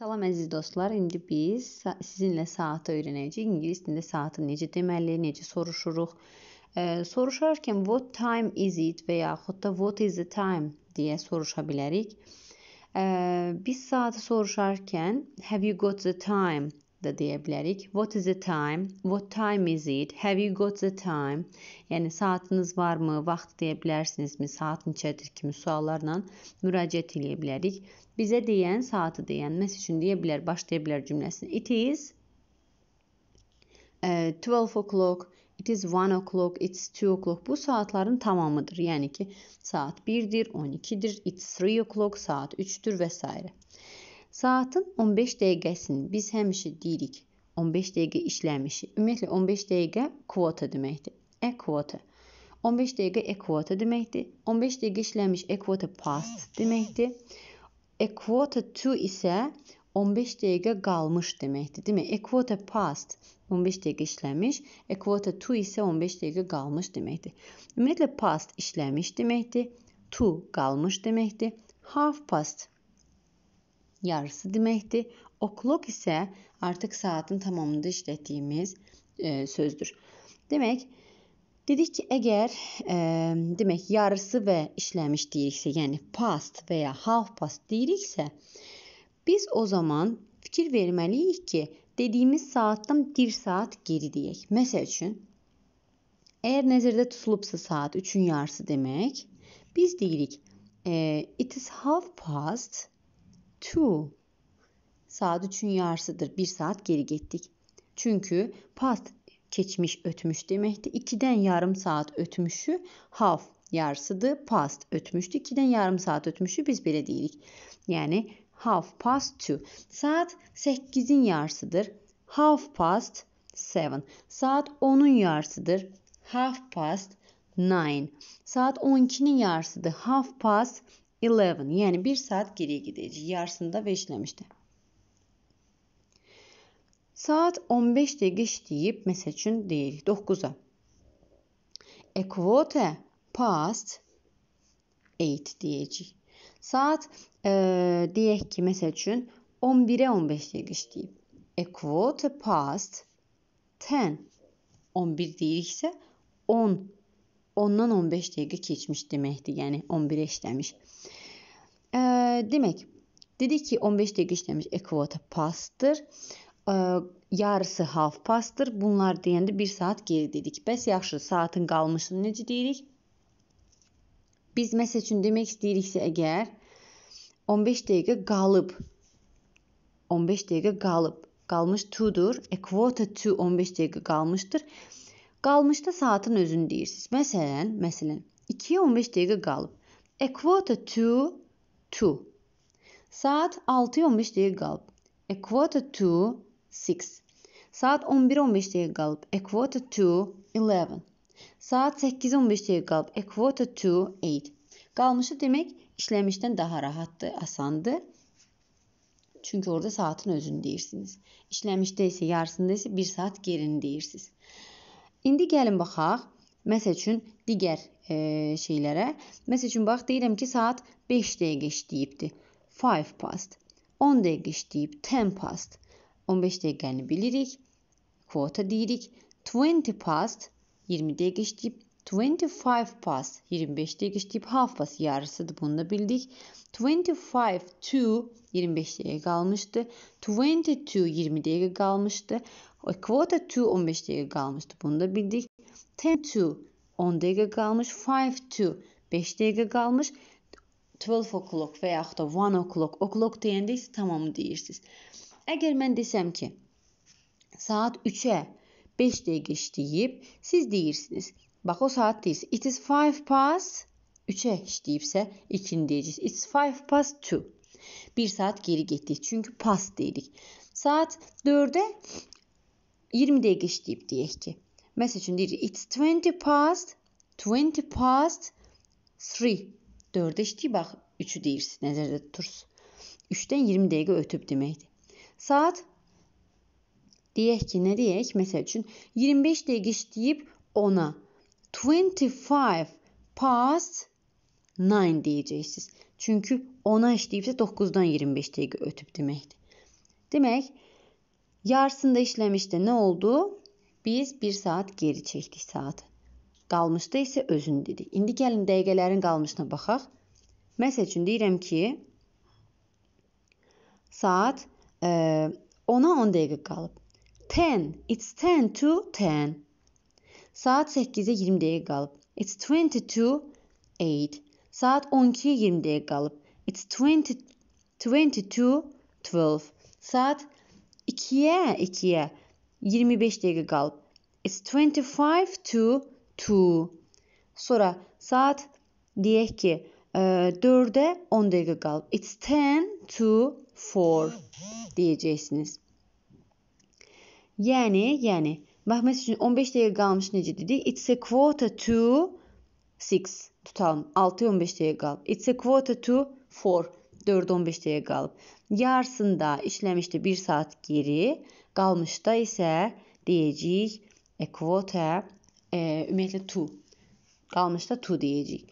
Salam əziz dostlar. İndi biz sizinlə saatı öyrənəcəyik. İngilis dilində saatı necə deməli, necə soruşuruq? E, soruşarkən what time is it və yaxud da what is the time deyə soruşa bilərik. E, biz saatı soruşarkən have you got the time da deyə bilərik. What is the time? What time is it? Have you got the time? Yəni saatınız varmı? Vaxt deyə bilərsinizmi? Saat neçədir kimi suallarla müraciət eləyə bilərik. Bizə deyən saatı deyən məs üçün deyə bilər, başlaya bilər cümləsini. It is uh, eh, 12 o'clock. It is 1 o'clock, it's 2 o'clock. Bu saatların tamamıdır. Yəni ki, saat 1-dir, 12-dir, it's 3 o'clock, saat 3-dür və s. Saatin 15 dəqiqəsini biz həmişə deyirik. 15 dəqiqə işləmişik. Ümumiyyətlə 15 dəqiqə kvota deməkdir. E kvota. 15 dəqiqə e kvota deməkdir. 15 dəqiqə işləmiş e kvota past deməkdir. E kvota to isə 15 dəqiqə qalmış deməkdir. Demə e kvota past 15 dəqiqə işləmiş, e kvota to isə 15 dəqiqə qalmış deməkdir. Ümumiyyətlə past işləmiş deməkdir. To qalmış deməkdir. Half past yarısı demektir. O'clock isə artıq saatin tamamında işlətdiyimiz e, sözdür. Demək, dedik ki, əgər e, demək yarısı və işləmiş deyiriksə, yəni past və ya half past deyiriksə, biz o zaman fikir verməliyik ki, dediyimiz saatdan bir saat geri deyək. Məsəl üçün, əgər nəzərdə tutulubsa saat üçün yarısı demək, biz deyirik, e, it is half past two. Saat üçün yarısıdır. Bir saat geri gittik. Çünkü past geçmiş ötmüş demekti. İkiden yarım saat ötmüşü half yarısıdır. Past ötmüştü. İkiden yarım saat ötmüşü biz belə deyirik. Yani half past two. Saat sekizin yarısıdır. Half past seven. Saat onun yarısıdır. Half past nine. Saat on ikinin yarısıdır. Half past Eleven yani bir saat geriye gideceği yarısında beşlemişti. Saat 15'də keçdiyib, məsəl üçün deyirik 9-a. A quarter past 8 diyeceği. Saat e, deyək ki, məsəl üçün 11-ə 15 dəqiqə işləyib. A quarter past 10. 11 deyiriksə 10 ondan 15 dəqiqə keçmiş deməkdir, yəni 11-ə işləmiş. E, demək, dedik ki, 15 dəqiqə işləmiş ekvota pastdır. E, yarısı half pastdır. Bunlar deyəndə 1 saat geri dedik. Bəs yaxşı, saatın qalmışını necə deyirik? Biz məsəl üçün demək istəyiriksə əgər 15 dəqiqə qalıb 15 dəqiqə qalıb qalmış to-dur. A quarter to 15 dəqiqə qalmışdır. Qalmışda saatın özünü deyirsiz. Məsələn, məsələn 2-yə 15 dəqiqə qalıb. A quarter to 2. Saat 6-ya 15 dəqiqə qalıb. A quarter to 6. Saat 11-ə 15 dəqiqə qalıb. A quarter to 11. Saat 8-ə 15 dəqiqə qalıb. A quarter to 8. Qalmışı demək işləmişdən daha rahatdır, asandır. Çünki orada saatin özünü deyirsiniz. İşləmişdə isə yarısında isə 1 saat gerini deyirsiniz. İndi gəlin baxaq. Məsəl üçün digər e, şeylərə. Məsəl üçün bax deyirəm ki, saat 5 dəqiqə işləyibdi. 5 past. 10 dəqiqə işləyib 10 past. 15 dəqiqəni bilirik. Kvota deyirik. 20 past 20 dəqiqə işləyib 25 pass 25'te geçtiği half pass yarısıydı bunu da bildik. 25 2 25 dakika kalmıştı. 22 20 dakika kalmıştı. A e, quarter 2 15 dakika kalmıştı bunu da bildik. 10 to, 10 dakika kalmış. 5 to, 5 dakika kalmış. 12 o'clock veya yaxud da 1 o'clock, o'clock deyəndə isə tamamı deyirsiz. Eğer mən desəm ki, saat 3-ə 5 dəqiqə işləyib, siz deyirsiniz Bak o saat değil. It is five past 3'e deyipse 2'ni diyeceğiz. It's five past two. Bir saat geri gittik. Çünkü past dedik. Saat 4'e 20 dəqiqə işləyib deyək ki. Məsəl üçün deyirik it's 20 past 20 past 3. 4-də bak bax 3-ü deyirsiz, nəzərdə tutursunuz. 3-dən 20 dəqiqə ötüb deməkdir. Saat deyək ki, nə deyək? Məsəl üçün 25 dəqiqə işləyib 10 25 past 9 deyəcəksiniz. Çünki 10-a işləyibsə 9-dan 25 dəqiqə ötüb deməkdir. Demək, yarısında işləmişdi. Nə oldu? Biz 1 saat geri çəkdik saatı. Qalmışda isə özünü dedik. İndi gəlin dəqiqələrin qalmışına baxaq. Məsəl üçün deyirəm ki, saat e, 10-a 10 dəqiqə qalıb. 10, it's 10 to 10. Saat 8'e 20 dakika kalıp. It's 20 to 8. Saat 12'ye 20 dakika kalıp. It's 20, 20 to 12. Saat 2'ye 2'ye 25 dakika kalıp. It's 25 to 2. Sonra saat deyək ki, e, 4-ə 10 dəqiqə qalıb. It's 10 to 4 deyəcəksiniz. Yəni, yəni Mehmet için 15 dakika kalmış nece dedi? It's a quarter to 6. Tutalım. 6'ya 15 dakika kalıp. It's a quarter to 4. 4 15 dakika kalıp. Yarısında işlemişti 1 saat geri. Qalmışda isə deyəcəyik a quarter, e, ümumiyyətlə to. da to diyecek.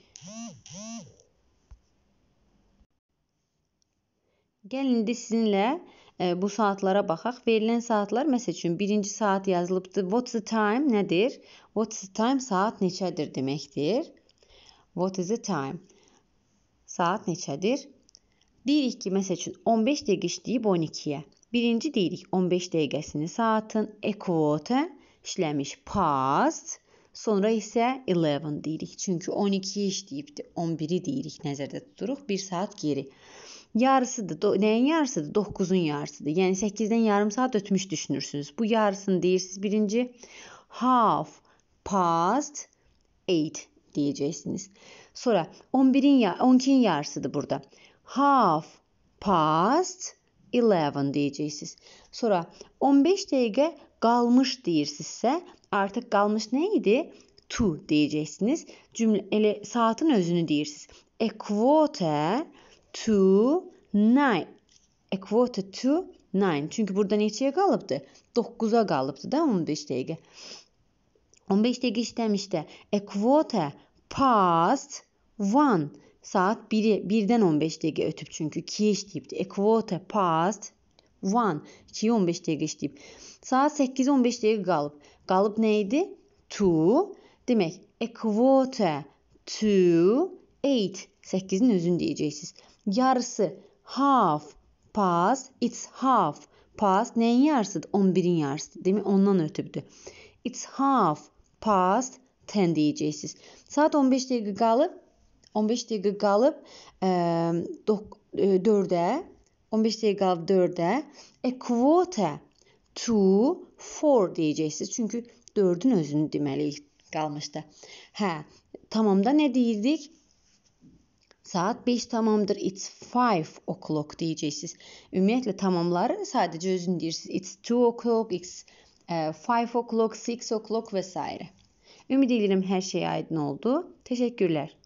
Gəlin indi sizinle. bu saatlara baxaq. Verilən saatlar məsəl üçün 1-ci saat yazılıbdı. What's the time nədir? What's the time saat neçədir deməkdir. What is the time? Saat neçədir? Deyirik ki, məsəl üçün 15 dəqiqə işləyib 12-yə. Birinci deyirik 15 dəqiqəsini saatın ekvote işləmiş past, sonra isə 11 deyirik. Çünki 12 işləyibdi, 11-i deyirik, nəzərdə tuturuq 1 saat geri yarısıdır. Nəyin yarısıdır? 9-un yarısıdır. Yəni 8-dən yarım saat ötmüş düşünürsünüz. Bu yarısını deyirsiniz. Birinci half past 8 deyəcəksiniz. Sonra 11-in ya 12-nin yarısıdır burada. Half past 11 deyəcəksiniz. Sonra 15 dəqiqə qalmış deyirsinizsə, artıq qalmış nə idi? To deyəcəksiniz. Cümlə elə saatın özünü deyirsiz. A quarter to nine. A quarter to nine. Çünkü burada neçəyə qalıbdı? 9-a qalıbdı da 15 dəqiqə. 15 dəqiqə işləmişdə a quarter past one. Saat 1-i 1-dən 15 dəqiqə ötüb çünki 2 işləyibdi. A quarter past 1 2-yi 15 dəqiqə işləyib. Saat 8-ə 15 dəqiqə qalıb. Qalıb nə idi? 2. Demək, a quarter to 8. 8-in özünü deyəcəksiniz yarısı half past, it's half past nəyin yarısıdır? 11-in yarısıdır. Demək ondan ötübdür. It's half past 10 deyəcəksiniz. Saat 15 dəqiqə qalıb 15 dəqiqə qalıb e, 4-ə 15 dəqiqə qalıb 4-ə a quarter to 4 deyəcəksiniz. Çünki 4-ün özünü deməliyik qalmışdı. Hə, tamamda nə deyirdik? Saat 5 tamamdır. It's 5 o'clock deyəcəksiniz. Ümumiyyətlə tamamları sadəcə özün deyirsiniz. It's 2 o'clock, it's 5 e, o'clock, 6 o'clock və s. Ümid edirəm hər şey aydın oldu. Təşəkkürlər.